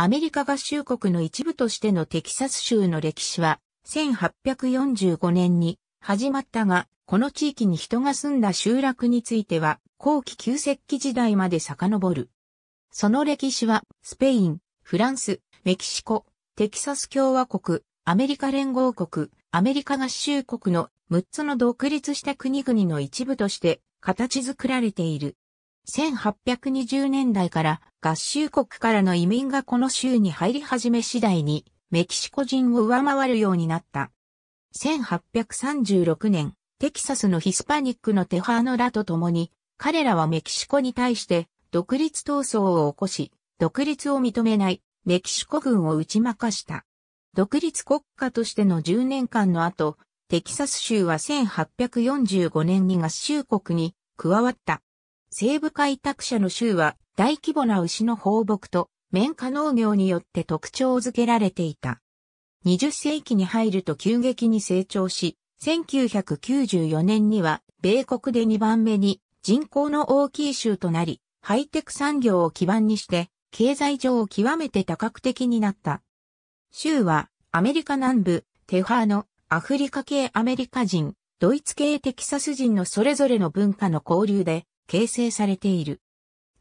アメリカ合衆国の一部としてのテキサス州の歴史は、1845年に始まったが、この地域に人が住んだ集落については、後期旧石器時代まで遡る。その歴史は、スペイン、フランス、メキシコ、テキサス共和国、アメリカ連合国、アメリカ合衆国の6つの独立した国々の一部として形作られている。1820年代から合衆国からの移民がこの州に入り始め次第にメキシコ人を上回るようになった。1836年、テキサスのヒスパニックのテハーノらと共に、彼らはメキシコに対して独立闘争を起こし、独立を認めないメキシコ軍を打ち負かした。独立国家としての10年間の後、テキサス州は1845年に合衆国に加わった。西部開拓者の州は大規模な牛の放牧と綿花農業によって特徴づけられていた。20世紀に入ると急激に成長し、1994年には米国で2番目に人口の大きい州となり、ハイテク産業を基盤にして、経済上を極めて多角的になった。州はアメリカ南部、テハーのアフリカ系アメリカ人、ドイツ系テキサス人のそれぞれの文化の交流で形成されている。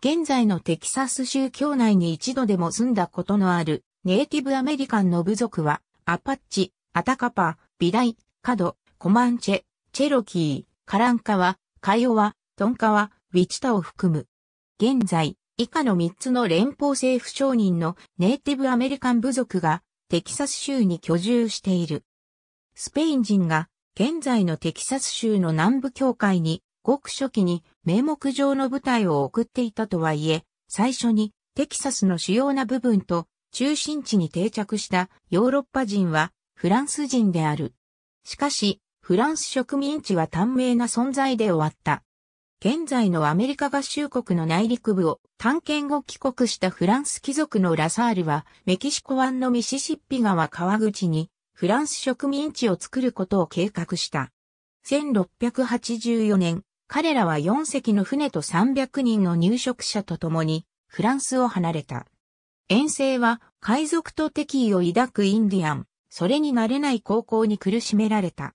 現在のテキサス州境内に一度でも住んだことのあるネイティブアメリカンの部族は、アパッチ、アタカパ、ビダイ、カド、コマンチェ、チェロキー、カランカワ、カヨワ、トンカワ、ウィチタを含む。現在、以下の3つの連邦政府承認のネイティブアメリカン部族がテキサス州に居住している。スペイン人が現在のテキサス州の南部境界にごく初期に名目上の部隊を送っていたとはいえ、最初にテキサスの主要な部分と中心地に定着したヨーロッパ人はフランス人である。しかし、フランス植民地は短命な存在で終わった。現在のアメリカ合衆国の内陸部を探検後帰国したフランス貴族のラサールは、メキシコ湾のミシシッピ川川口にフランス植民地を作ることを計画した。1684年、彼らは4隻の船と300人の入植者と共にフランスを離れた。遠征は海賊と敵意を抱くインディアン、それに慣れない航行に苦しめられた。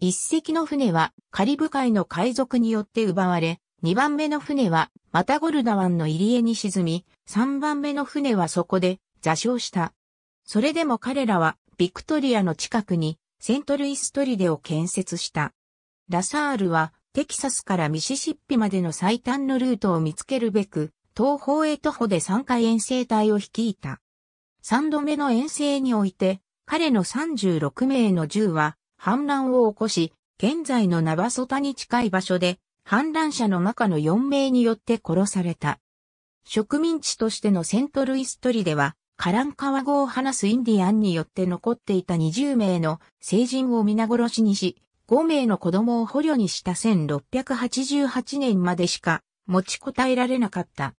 一隻の船はカリブ海の海賊によって奪われ、二番目の船はマタゴルダ湾の入り江に沈み、三番目の船はそこで座礁した。それでも彼らはビクトリアの近くにセントルイストリデを建設した。ラサールはテキサスからミシシッピまでの最短のルートを見つけるべく、東方へ徒歩で3回遠征隊を率いた。3度目の遠征において、彼の36名の銃は反乱を起こし、現在のナバソタに近い場所で、反乱者の中の4名によって殺された。植民地としてのセントルイストリでは、カランカワ語を話すインディアンによって残っていた20名の成人を皆殺しにし、5名の子供を捕虜にした1688年までしか持ちこたえられなかった。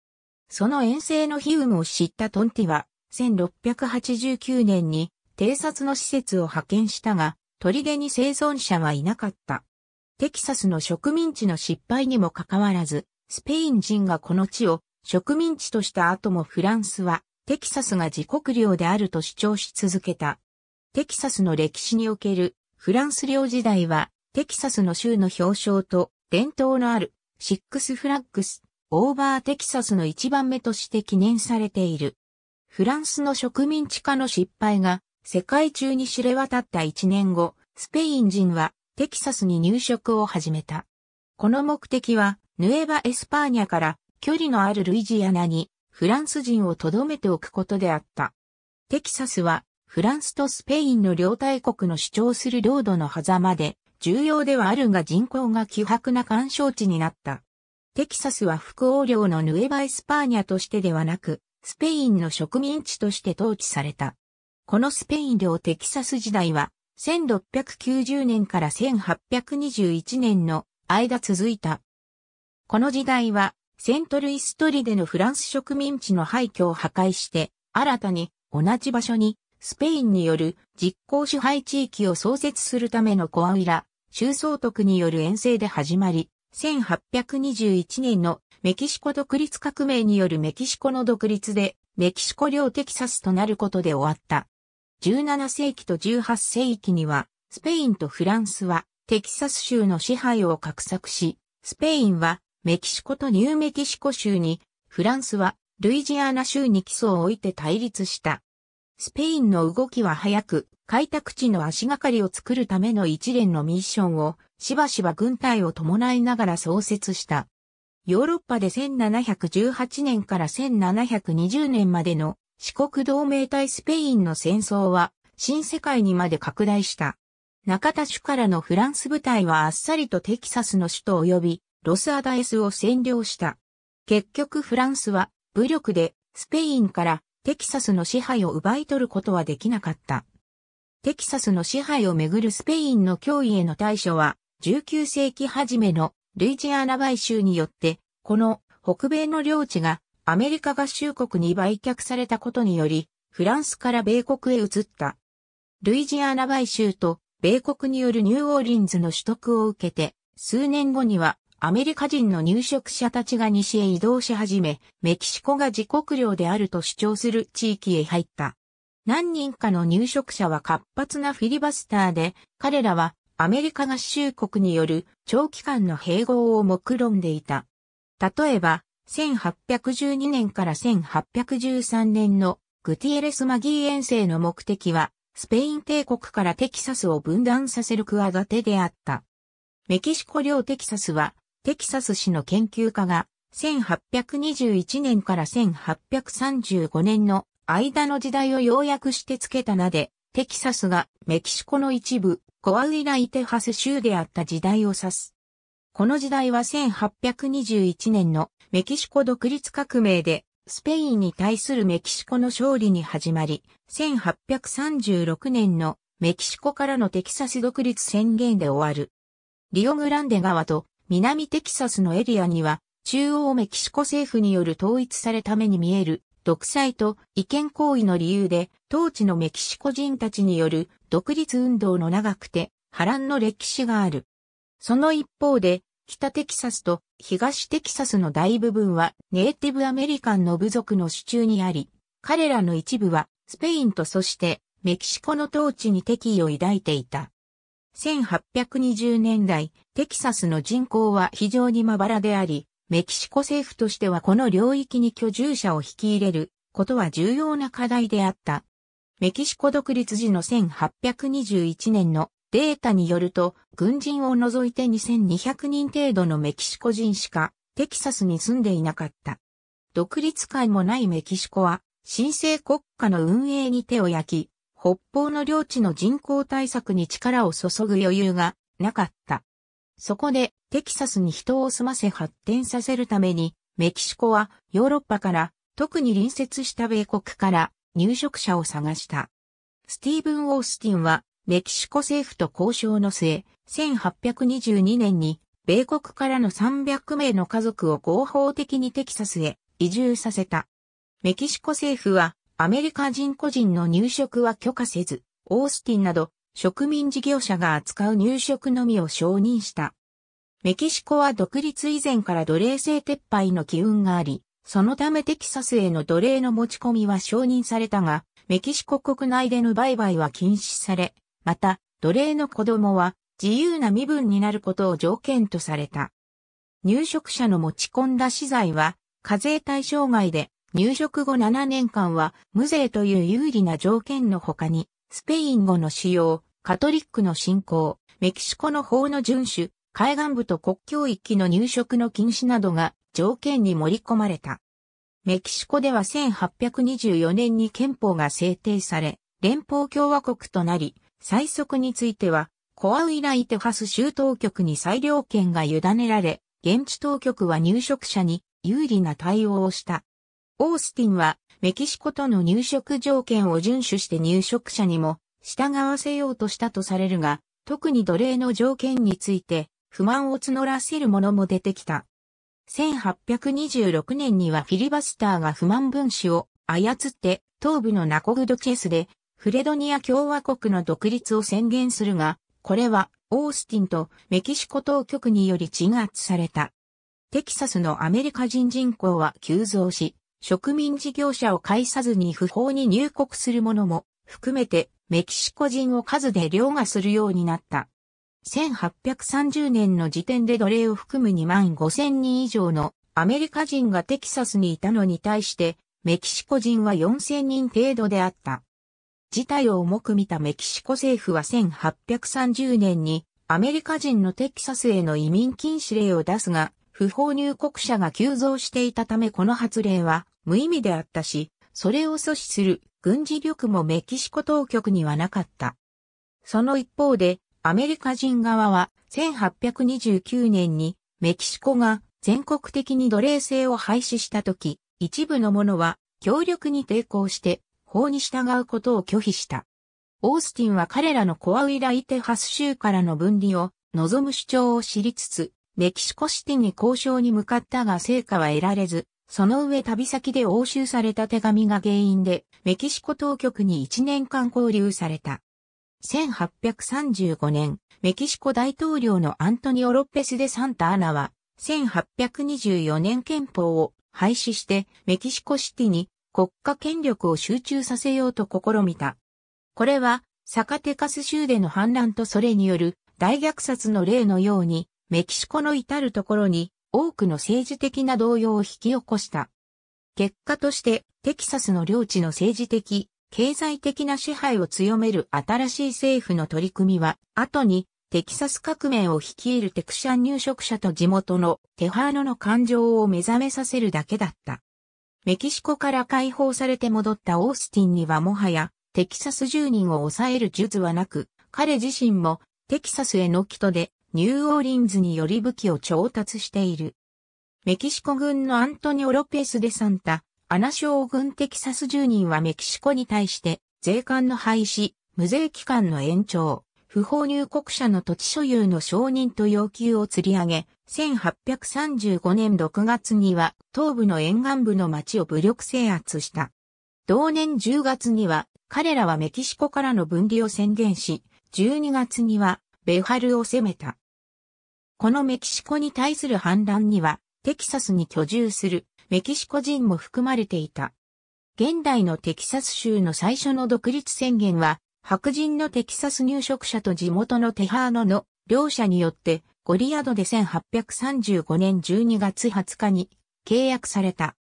その遠征の悲運を知ったトンティは、1689年に偵察の施設を派遣したが、砦に生存者はいなかった。テキサスの植民地の失敗にもかかわらず、スペイン人がこの地を植民地とした後もフランスは、テキサスが自国領であると主張し続けた。テキサスの歴史におけるフランス領時代は、テキサスの州の表彰と、伝統のある、シックスフラッグス、オーバーテキサスの一番目として記念されている。フランスの植民地化の失敗が、世界中に知れ渡った一年後、スペイン人は、テキサスに入植を始めた。この目的は、ヌエバ・エスパーニャから、距離のあるルイジアナに、フランス人を留めておくことであった。テキサスは、フランスとスペインの両大国の主張する領土の狭間で、重要ではあるが人口が希薄な干渉地になった。テキサスは副王領のヌエバエスパーニャとしてではなく、スペインの植民地として統治された。このスペイン領テキサス時代は、1690年から1821年の間続いた。この時代は、セントルイストリでのフランス植民地の廃墟を破壊して、新たに同じ場所にスペインによる実効支配地域を創設するためのコアウイラ、州総督による遠征で始まり、1821年のメキシコ独立革命によるメキシコの独立で、メキシコ領テキサスとなることで終わった。17世紀と18世紀には、スペインとフランスはテキサス州の支配を画策し、スペインはメキシコとニューメキシコ州に、フランスはルイジアナ州に基礎を置いて対立した。スペインの動きは早く、開拓地の足がかりを作るための一連のミッションを、しばしば軍隊を伴いながら創設した。ヨーロッパで1718年から1720年までの四国同盟対スペインの戦争は新世界にまで拡大した。中田主からのフランス部隊はあっさりとテキサスの首都及びロスアダエスを占領した。結局フランスは武力でスペインからテキサスの支配を奪い取ることはできなかった。テキサスの支配をめぐるスペインの脅威への対処は、19世紀初めのルイジアナ買収によって、この北米の領地がアメリカ合衆国に売却されたことにより、フランスから米国へ移った。ルイジアナ買収と米国によるニューオーリンズの取得を受けて、数年後にはアメリカ人の入植者たちが西へ移動し始め、メキシコが自国領であると主張する地域へ入った。何人かの入植者は活発なフィリバスターで、彼らはアメリカ合衆国による長期間の併合を目論んでいた。例えば、1812年から1813年のグティエレス・マギー遠征の目的は、スペイン帝国からテキサスを分断させるクガテであった。メキシコ領テキサスは、テキサス市の研究家が、1821年から1835年の間の時代を要約して付けた名で、テキサスがメキシコの一部、コアウイラ・イテハス州であった時代を指す。この時代は1821年のメキシコ独立革命で、スペインに対するメキシコの勝利に始まり、1836年のメキシコからのテキサス独立宣言で終わる。リオグランデ川と南テキサスのエリアには、中央メキシコ政府による統一された目に見える独裁と違憲行為の理由で、当地のメキシコ人たちによる独立運動の長くて波乱の歴史がある。その一方で、北テキサスと東テキサスの大部分はネイティブアメリカンの部族の支中にあり、彼らの一部はスペインとそしてメキシコの統治に敵意を抱いていた。1820年代、テキサスの人口は非常にまばらであり、メキシコ政府としてはこの領域に居住者を引き入れることは重要な課題であった。メキシコ独立時の1821年のデータによると、軍人を除いて2200人程度のメキシコ人しかテキサスに住んでいなかった。独立会もないメキシコは、新生国家の運営に手を焼き、北方の領地の人口対策に力を注ぐ余裕がなかった。そこでテキサスに人を住ませ発展させるために、メキシコはヨーロッパから特に隣接した米国から入植者を探した。スティーブン・オースティンはメキシコ政府と交渉の末、1822年に米国からの300名の家族を合法的にテキサスへ移住させた。メキシコ政府はアメリカ人個人の入植は許可せず、オースティンなど植民事業者が扱う入植のみを承認した。メキシコは独立以前から奴隷制撤廃の機運があり、そのためテキサスへの奴隷の持ち込みは承認されたが、メキシコ国内での売買は禁止され、また、奴隷の子供は自由な身分になることを条件とされた。入植者の持ち込んだ資材は課税対象外で入植後7年間は無税という有利な条件の他に、スペイン語の使用、カトリックの信仰、メキシコの法の遵守、海岸部と国境域の入植の禁止などが条件に盛り込まれた。メキシコでは1824年に憲法が制定され、連邦共和国となり、最速については、コアウイラ・イテハス州当局に裁量権が委ねられ、現地当局は入植者に有利な対応をした。オースティンはメキシコとの入植条件を遵守して入植者にも従わせようとしたとされるが、特に奴隷の条件について不満を募らせるものも出てきた。1826年にはフィリバスターが不満分子を操って東部のナコグドチェスでフレドニア共和国の独立を宣言するが、これはオースティンとメキシコ当局により鎮圧された。テキサスのアメリカ人人口は急増し、植民事業者を介さずに不法に入国する者も含めてメキシコ人を数で凌駕するようになった。1830年の時点で奴隷を含む2万5千人以上のアメリカ人がテキサスにいたのに対して、メキシコ人は4千人程度であった。事態を重く見たメキシコ政府は1830年にアメリカ人のテキサスへの移民禁止令を出すが、不法入国者が急増していたためこの発令は無意味であったし、それを阻止する軍事力もメキシコ当局にはなかった。その一方で、アメリカ人側は1829年にメキシコが全国的に奴隷制を廃止した時、一部の者は強力に抵抗して法に従うことを拒否した。オースティンは彼らのコアウイライテハス州からの分離を望む主張を知りつつ、メキシコシティに交渉に向かったが成果は得られず、その上旅先で押収された手紙が原因で、メキシコ当局に1年間交留された。1835年、メキシコ大統領のアントニオ・ロッペス・デ・サンタ・アナは、1824年憲法を廃止して、メキシコシティに国家権力を集中させようと試みた。これは、サカテカス州での反乱とそれによる大虐殺の例のように、メキシコの至るところに多くの政治的な動揺を引き起こした。結果としてテキサスの領地の政治的、経済的な支配を強める新しい政府の取り組みは、後にテキサス革命を率いるテクシャン入植者と地元のテファーノの感情を目覚めさせるだけだった。メキシコから解放されて戻ったオースティンにはもはやテキサス住人を抑える術はなく、彼自身もテキサスへの帰途でニューオーリンズにより武器を調達している。メキシコ軍のアントニオ・ロペス・デ・サンタ、アナ将軍テキサス住人はメキシコに対して、税関の廃止、無税期間の延長、不法入国者の土地所有の承認と要求を釣り上げ、1835年6月には東部の沿岸部の町を武力制圧した。同年10月には彼らはメキシコからの分離を宣言し、12月にはベハルを攻めた。このメキシコに対する反乱には、テキサスに居住するメキシコ人も含まれていた。現代のテキサス州の最初の独立宣言は、白人のテキサス入植者と地元のテハーノの両者によってゴリアドで1835年12月20日に契約された。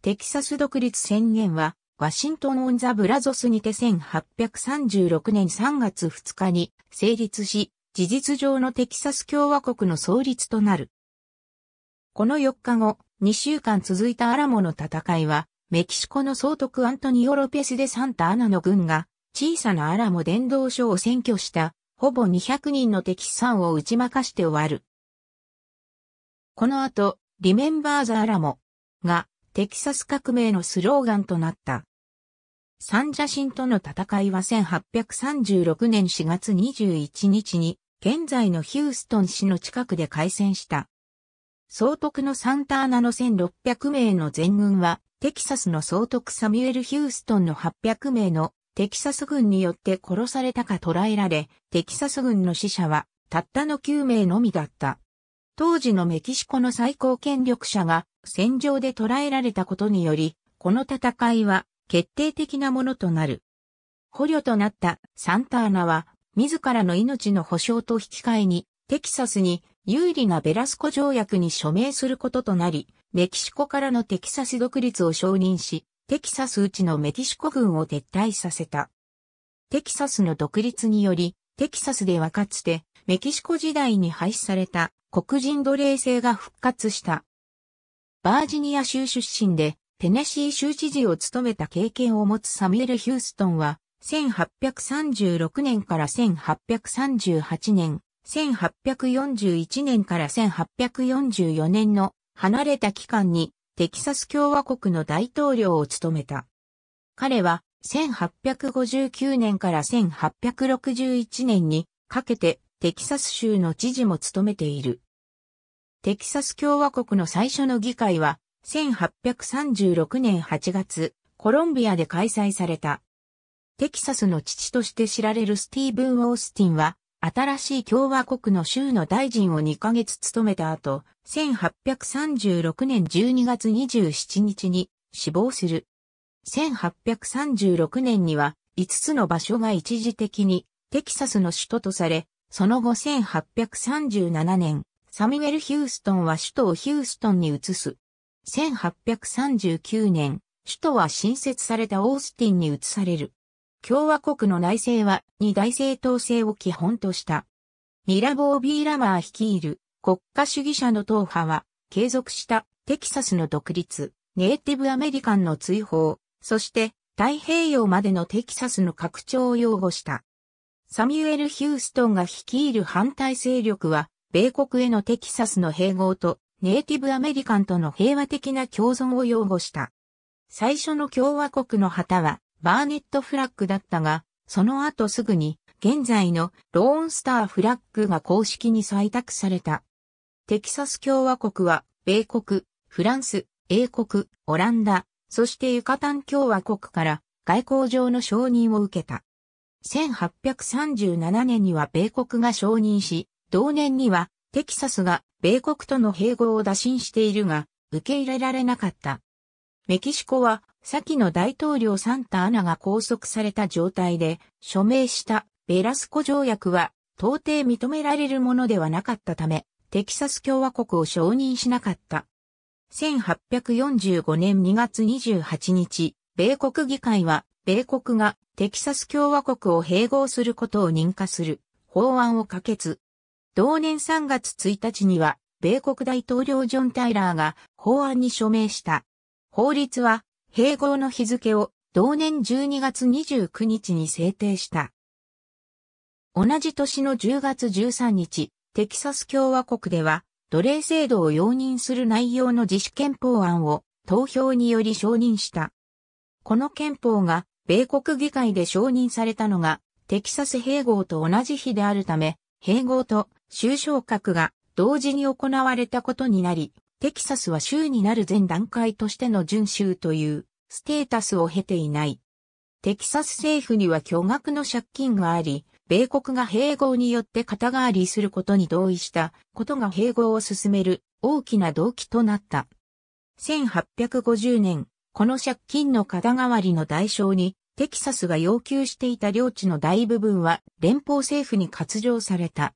テキサス独立宣言は、ワシントン・オン・ザ・ブラゾスにて1836年3月2日に成立し、事実上のテキサス共和国の創立となる。この4日後、2週間続いたアラモの戦いは、メキシコの総督アントニオ・ロペス・デ・サンタ・アナの軍が、小さなアラモ伝道所を占拠した、ほぼ200人の敵さんを打ち負かして終わる。この後、リメンバー・ザ・アラモが、テキサス革命のスローガンとなった。サンジャシンとの戦いは1836年4月21日に現在のヒューストン市の近くで開戦した。総督のサンターナの1600名の全軍は、テキサスの総督サミュエル・ヒューストンの800名のテキサス軍によって殺されたか捕らえられ、テキサス軍の死者はたったの9名のみだった。当時のメキシコの最高権力者が戦場で捕らえられたことにより、この戦いは決定的なものとなる。捕虜となったサンターナは自らの命の保障と引き換えに、テキサスに有利なベラスコ条約に署名することとなり、メキシコからのテキサス独立を承認し、テキサスうちのメキシコ軍を撤退させた。テキサスの独立により、テキサスではかつて、メキシコ時代に廃止された黒人奴隷制が復活した。バージニア州出身で、テネシー州知事を務めた経験を持つサミュエル・ヒューストンは、1836年から1838年、1841年から1844年の離れた期間にテキサス共和国の大統領を務めた。彼は1859年から1861年にかけてテキサス州の知事も務めている。テキサス共和国の最初の議会は1836年8月コロンビアで開催された。テキサスの父として知られるスティーブン・オースティンは、新しい共和国の州の大臣を2ヶ月務めた後、1836年12月27日に死亡する。1836年には5つの場所が一時的にテキサスの首都とされ、その後1837年、サミュエル・ヒューストンは首都をヒューストンに移す。1839年、首都は新設されたオースティンに移される。共和国の内政は二大政党制を基本とした。ミラボー・ビー・ラマー率いる国家主義者の党派は継続したテキサスの独立、ネイティブアメリカンの追放、そして太平洋までのテキサスの拡張を擁護した。サミュエル・ヒューストンが率いる反対勢力は、米国へのテキサスの併合とネイティブアメリカンとの平和的な共存を擁護した。最初の共和国の旗はバーネットフラッグだったが、その後すぐに現在のローンスターフラッグが公式に採択された。テキサス共和国は米国、フランス、英国、オランダ、そしてユカタン共和国から外交上の承認を受けた。1837年には米国が承認し、同年にはテキサスが米国との併合を打診しているが、受け入れられなかった。メキシコは先の大統領サンタアナが拘束された状態で署名したベラスコ条約は到底認められるものではなかったため、テキサス共和国を承認しなかった。1845年2月28日、米国議会は、米国がテキサス共和国を併合することを認可する法案を可決。同年3月1日には、米国大統領ジョン・タイラーが法案に署名した。法律は併合の日付を同年12月29日に制定した。同じ年の10月13日、テキサス共和国では、奴隷制度を容認する内容の自主憲法案を投票により承認した。この憲法が米国議会で承認されたのがテキサス併合と同じ日であるため、併合と収賞が同時に行われたことになり、テキサスは州になる前段階としての準州というステータスを経ていない。テキサス政府には巨額の借金があり、米国が併合によって肩代わりすることに同意したことが併合を進める大きな動機となった。1850年、この借金の肩代わりの代償に、テキサスが要求していた領地の大部分は連邦政府に割譲された。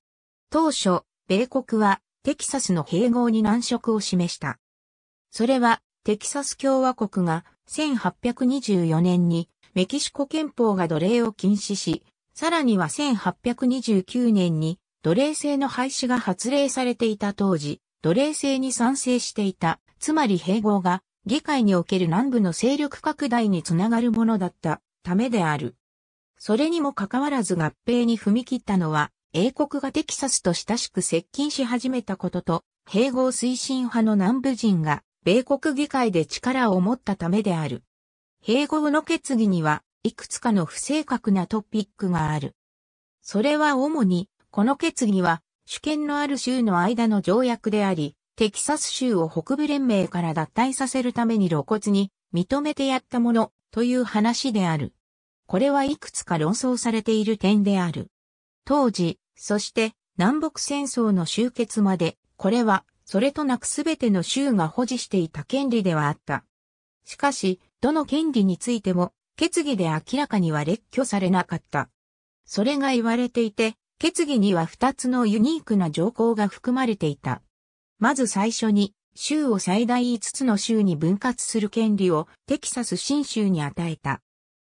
当初、米国はテキサスの併合に難色を示した。それは、テキサス共和国が1824年にメキシコ憲法が奴隷を禁止し、さらには1829年に奴隷制の廃止が発令されていた当時、奴隷制に賛成していた、つまり併合が議会における南部の勢力拡大につながるものだったためである。それにもかかわらず合併に踏み切ったのは英国がテキサスと親しく接近し始めたことと、併合推進派の南部人が、米国議会で力を持ったためである。併合の決議には、いくつかの不正確なトピックがある。それは主に、この決議は、主権のある州の間の条約であり、テキサス州を北部連盟から脱退させるために露骨に認めてやったものという話である。これはいくつか論争されている点である。当時、そして南北戦争の終結まで、これはそれとなくすべての州が保持していた権利ではあった。しかし、どの権利についても、決議で明らかには列挙されなかった。それが言われていて、決議には2つのユニークな条項が含まれていた。まず最初に、州を最大5つの州に分割する権利をテキサス新州に与えた。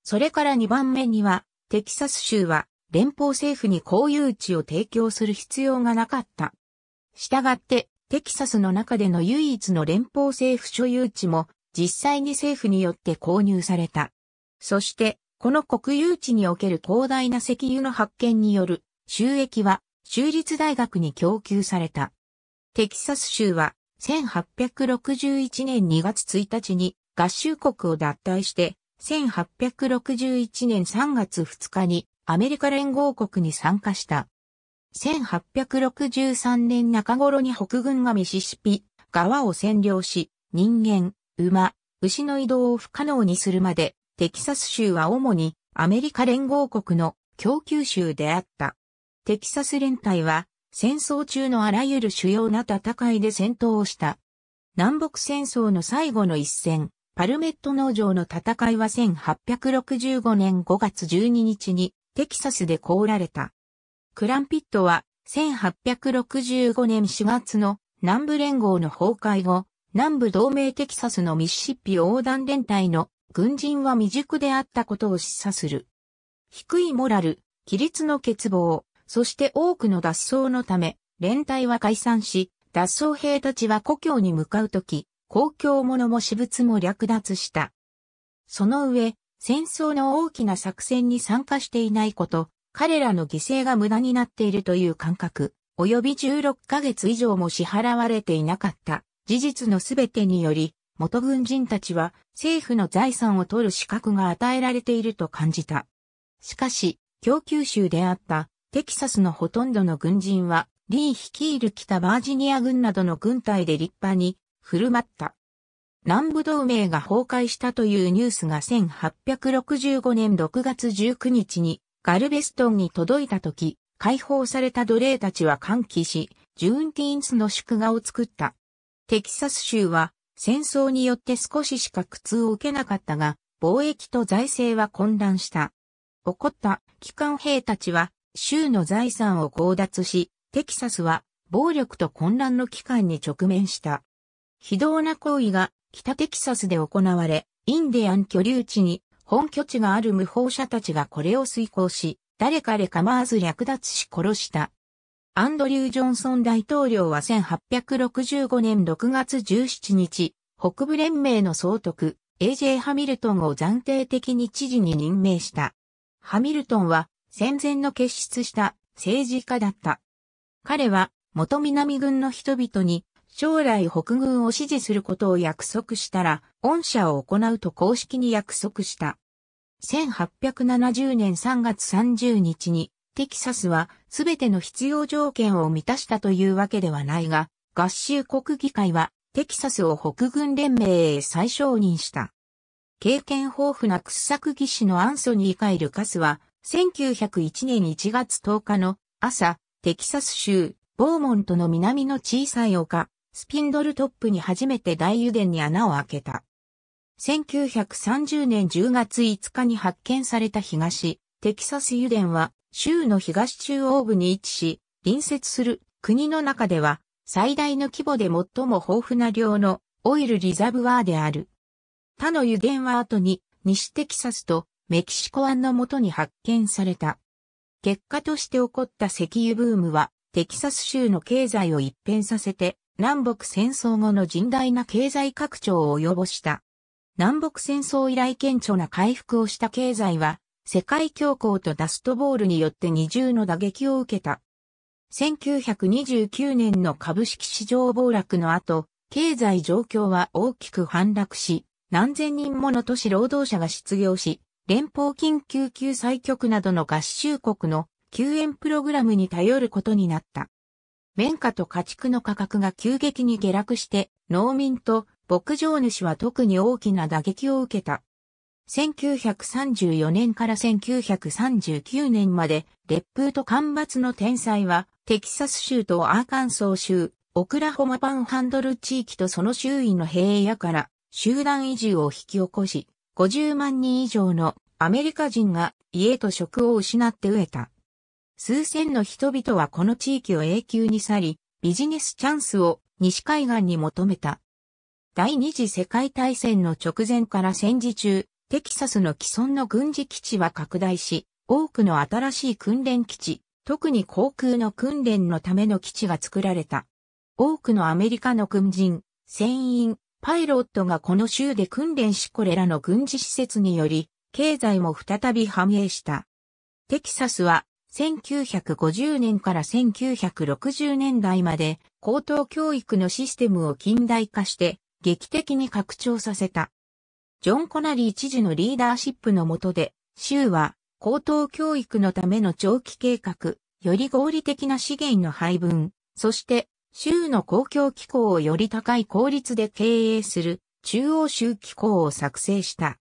それから2番目には、テキサス州は連邦政府に公有地を提供する必要がなかった。したがって、テキサスの中での唯一の連邦政府所有地も実際に政府によって購入された。そして、この国有地における広大な石油の発見による収益は州立大学に供給された。テキサス州は1861年2月1日に合衆国を脱退して1861年3月2日にアメリカ連合国に参加した。1863年中頃に北軍がミシシピ川を占領し、人間、馬、牛の移動を不可能にするまで、テキサス州は主にアメリカ連合国の供給州であった。テキサス連隊は戦争中のあらゆる主要な戦いで戦闘をした。南北戦争の最後の一戦、パルメット農場の戦いは1865年5月12日にテキサスで凍られた。クランピットは1865年4月の南部連合の崩壊後、南部同盟テキサスのミシシッピ横断連帯の軍人は未熟であったことを示唆する。低いモラル、規律の欠乏、そして多くの脱走のため、連帯は解散し、脱走兵たちは故郷に向かうとき、公共物も私物も略奪した。その上、戦争の大きな作戦に参加していないこと、彼らの犠牲が無駄になっているという感覚、及び16ヶ月以上も支払われていなかった事実のすべてにより、元軍人たちは政府の財産を取る資格が与えられていると感じた。しかし、供給州であったテキサスのほとんどの軍人は、リー率いる北バージニア軍などの軍隊で立派に振る舞った。南部同盟が崩壊したというニュースが1865年6月19日にガルベストンに届いた時、解放された奴隷たちは歓喜し、ジューンティーンスの祝賀を作った。テキサス州は戦争によって少ししか苦痛を受けなかったが、貿易と財政は混乱した。起こった機関兵たちは州の財産を強奪し、テキサスは暴力と混乱の機関に直面した。非道な行為が北テキサスで行われ、インディアン居留地に本拠地がある無法者たちがこれを遂行し、誰かれ構わず略奪し殺した。アンドリュー・ジョンソン大統領は1865年6月17日、北部連盟の総督、A.J. ハミルトンを暫定的に知事に任命した。ハミルトンは戦前の結出した政治家だった。彼は元南軍の人々に将来北軍を支持することを約束したら、恩赦を行うと公式に約束した。1870年3月30日に、テキサスは全ての必要条件を満たしたというわけではないが、合衆国議会はテキサスを北軍連盟へ再承認した。経験豊富な掘削技師のアンソニー・カイル・カスは、1901年1月10日の朝、テキサス州、ボーモントの南の小さい丘、スピンドルトップに初めて大油田に穴を開けた。1930年10月5日に発見された東、テキサス油田は州の東中央部に位置し、隣接する国の中では最大の規模で最も豊富な量のオイルリザブワーである。他の油田は後に西テキサスとメキシコ湾のもとに発見された。結果として起こった石油ブームはテキサス州の経済を一変させて南北戦争後の甚大な経済拡張を及ぼした。南北戦争以来顕著な回復をした経済は、世界恐慌とダストボールによって二重の打撃を受けた。1929年の株式市場暴落の後、経済状況は大きく反落し、何千人もの都市労働者が失業し、連邦緊急救済局などの合衆国の救援プログラムに頼ることになった。綿花と家畜の価格が急激に下落して、農民と牧場主は特に大きな打撃を受けた。1934年から1939年まで、烈風と干ばつの天災は、テキサス州とアーカンソー州、オクラホマパンハンドル地域とその周囲の平野から、集団移住を引き起こし、50万人以上のアメリカ人が家と職を失って飢えた。数千の人々はこの地域を永久に去り、ビジネスチャンスを西海岸に求めた。第二次世界大戦の直前から戦時中、テキサスの既存の軍事基地は拡大し、多くの新しい訓練基地、特に航空の訓練のための基地が作られた。多くのアメリカの軍人、船員、パイロットがこの州で訓練しこれらの軍事施設により、経済も再び繁栄した。テキサスは1950年から1960年代まで高等教育のシステムを近代化して劇的に拡張させた。ジョン・コナリー知事のリーダーシップの下で、州は高等教育のための長期計画、より合理的な資源の配分、そして州の公共機構をより高い効率で経営する中央州機構を作成した。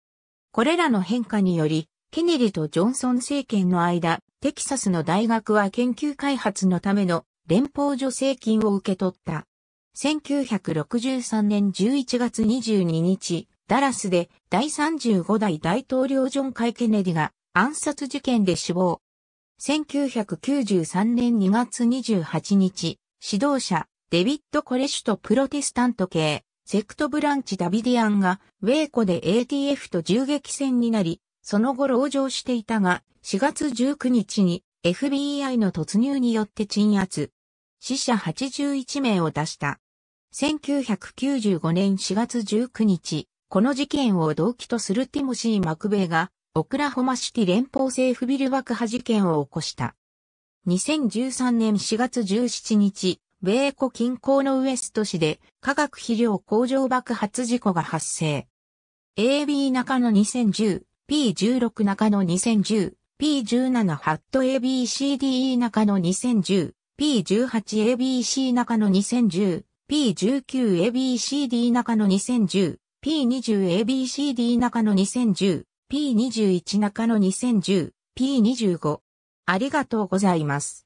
これらの変化により、ケネディとジョンソン政権の間、テキサスの大学は研究開発のための連邦助成金を受け取った。1963年11月22日、ダラスで第35代大統領ジョン・カイ・ケネディが暗殺事件で死亡。1993年2月28日、指導者、デビッド・コレシュとプロテスタント系、セクトブランチ・ダビディアンが、ウェイコで ATF と銃撃戦になり、その後籠城していたが、4月19日に FBI の突入によって鎮圧、死者81名を出した。1995年4月19日、この事件を動機とするティモシー・マクベイが、オクラホマシティ連邦政府ビル爆破事件を起こした。2013年4月17日、米湖近郊のウエスト市で化学肥料工場爆発事故が発生。AB 中の2010 P16 中野2010、P17 ハット ABCDE 中野2010、P18ABC 中野2010、P19ABCD 中野2010、P20ABCD 中野2010、P21 中野2010、P25。ありがとうございます。